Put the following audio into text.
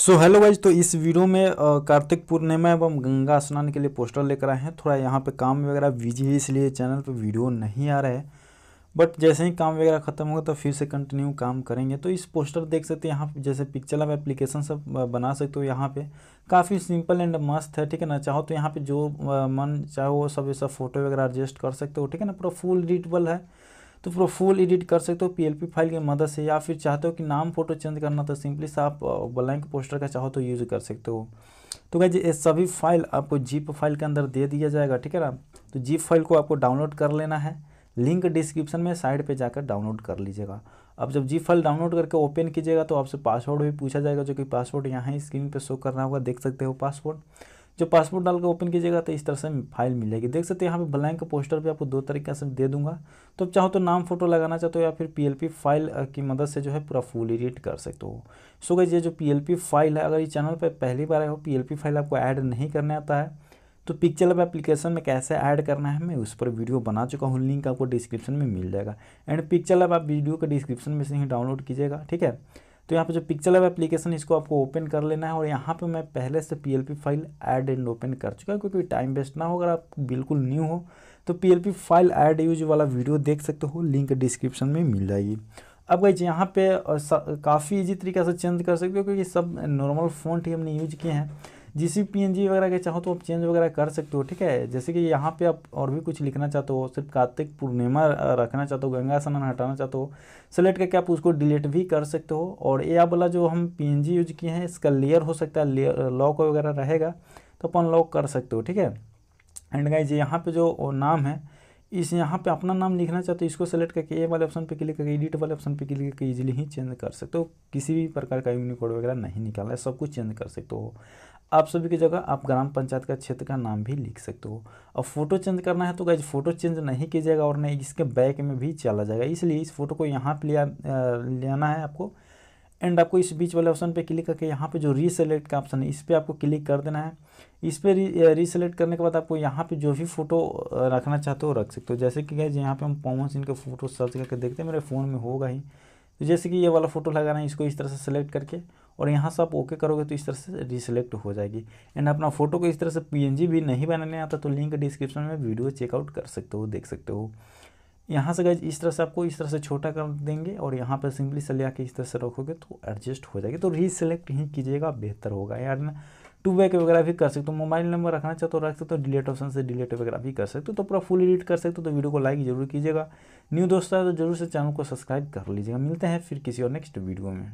so hello wise तो इस video में कार्तिक पूर्णिमा एवं गंगा स्नान के लिए पोस्टर लेकर आए हैं थोड़ा यहाँ पे काम वगैरह बिजी है इसलिए चैनल पे वीडियो नहीं आ रहा है बट जैसे ही काम वगैरह ख़त्म होगा तो फिर से कंटिन्यू काम करेंगे तो इस पोस्टर देख सकते हैं यहाँ पे जैसे पिक्चर आप एप्लीकेशन सब बना सकते हो यहाँ पे काफ़ी सिंपल एंड मस्त है ठीक है ना चाहो तो यहाँ पे जो मन चाहो वो सब ये सब फोटो वगैरह एडजस्ट कर सकते हो ठीक है ना पूरा फुल रीडेबल है तो पूरा फुल एडिट कर सकते हो पीएलपी फाइल की मदद से या फिर चाहते हो कि नाम फोटो चेंज करना तो सिंपली से आप ब्लैंक पोस्टर का चाहो तो यूज़ कर सकते हो तो क्या ये सभी फाइल आपको जीप फाइल के अंदर दे दिया जाएगा ठीक है ना तो जीप फाइल को आपको डाउनलोड कर लेना है लिंक डिस्क्रिप्शन में साइड पे जाकर डाउनलोड कर लीजिएगा अब जब जी फाइल डाउनलोड करके ओपन कीजिएगा तो आपसे पासवर्ड भी पूछा जाएगा जो कि पासवर्ड यहाँ ही स्क्रीन पे शो करना होगा देख सकते हो पासवर्ड जो पासपोर्ट डाल के ओपन कीजिएगा तो इस तरह से फाइल मिल जाएगी देख सकते हैं यहाँ पे ब्लैंक पोस्टर भी आपको दो तरीके से दे दूंगा तो चाहो तो नाम फोटो लगाना चाहते हो या फिर पीएलपी फाइल की मदद से जो है पूरा फुल एडिट कर सकते हो सो गई ये जो पीएलपी फाइल है अगर ये चैनल पर पहली बार आए हो पी फाइल आपको ऐड नहीं करने आता है तो पिक्चर लैब एप्लीकेशन में कैसे ऐड करना है मैं उस पर वीडियो बना चुका हूँ लिंक आपको डिस्क्रिप्शन में मिल जाएगा एंड पिक्चर लैब आप वीडियो के डिस्क्रिप्शन में से ही डाउनलोड कीजिएगा ठीक है तो यहाँ पे जो पिक्चर लैब एप्लीकेशन इसको आपको ओपन कर लेना है और यहाँ पे मैं पहले से P file add and open कर चुका हूँ क्योंकि टाइम वेस्ट ना हो अगर आप बिल्कुल न्यू हो तो पी फाइल ऐड यूज वाला वीडियो देख सकते हो लिंक डिस्क्रिप्शन में मिल जाएगी अब गई यहाँ पे काफ़ी इजी तरीके से चेंज कर सकते हो क्योंकि सब नॉर्मल फ़ोन ही हमने यूज किए हैं जिस भी पी वगैरह के चाहो तो आप चेंज वगैरह कर सकते हो ठीक है जैसे कि यहाँ पे आप और भी कुछ लिखना चाहते हो सिर्फ कार्तिक पूर्णिमा रखना चाहते हो गंगा स्नान हटाना चाहते हो सेलेक्ट करके आप उसको डिलीट भी कर सकते हो और ए वाला जो हम पी यूज किए हैं इसका लेयर हो सकता है लॉक वगैरह रहेगा तो अपन लॉक कर सकते हो ठीक है एंड गाइज यहाँ पर जो नाम है इस यहाँ पे अपना नाम लिखना चाहते हो इसको सेलेक्ट करके ए वाले ऑप्शन पे क्लिक करके एडिट वाले ऑप्शन पे क्लिक करके इजीली ही चेंज कर सकते हो किसी भी प्रकार का यूनिकोड वगैरह नहीं निकाला है सब कुछ चेंज कर सकते हो आप सभी की जगह आप ग्राम पंचायत का क्षेत्र का नाम भी लिख सकते हो और फोटो चेंज करना है तो गाइज फोटो चेंज नहीं किया जाएगा और नहीं इसके बैक में भी चला जाएगा इसलिए इस फोटो को यहाँ पर लिया लेना है आपको एंड आपको इस बीच वाले ऑप्शन पे क्लिक करके यहाँ पे जो रीसेलेक्ट का ऑप्शन है इस पर आपको क्लिक कर देना है इस पर रीसेलेक्ट करने के बाद आपको यहाँ पे जो भी फ़ोटो रखना चाहते हो रख सकते हो जैसे कि गए यहाँ पे हम पवन सिंह के फ़ोटो सर्च करके देखते हैं मेरे फ़ोन में होगा ही तो जैसे कि ये वाला फ़ोटो लगाना है इसको इस तरह से सेलेक्ट करके और यहाँ से आप ओके करोगे तो इस तरह से रिसलेक्ट हो जाएगी एंड अपना फोटो को इस तरह से पी भी नहीं बनाने आता तो लिंक डिस्क्रिप्शन में वीडियो चेकआउट कर सकते हो देख सकते हो यहाँ से गए इस तरह से आपको इस तरह से छोटा कर देंगे और यहाँ पर सिंपली से ले आके इस तरह से रखोगे तो एडजस्ट हो जाएगी तो रीसेलेक्ट ही कीजिएगा बेहतर होगा यार ना टू बैक वगैरह भी कर सकते हो मोबाइल नंबर रखना चाहते हो तो रख सकते हो डिलीट ऑप्शन से डिलीट वगैरह भी कर सकते हो तो पूरा फुल एडिट कर सकते हो तो वीडियो को लाइक जरूर कीजिएगा न्यू दोस्त है तो जरूर से चैनल को सब्सक्राइब कर लीजिएगा मिलते हैं फिर किसी और नेक्स्ट वीडियो में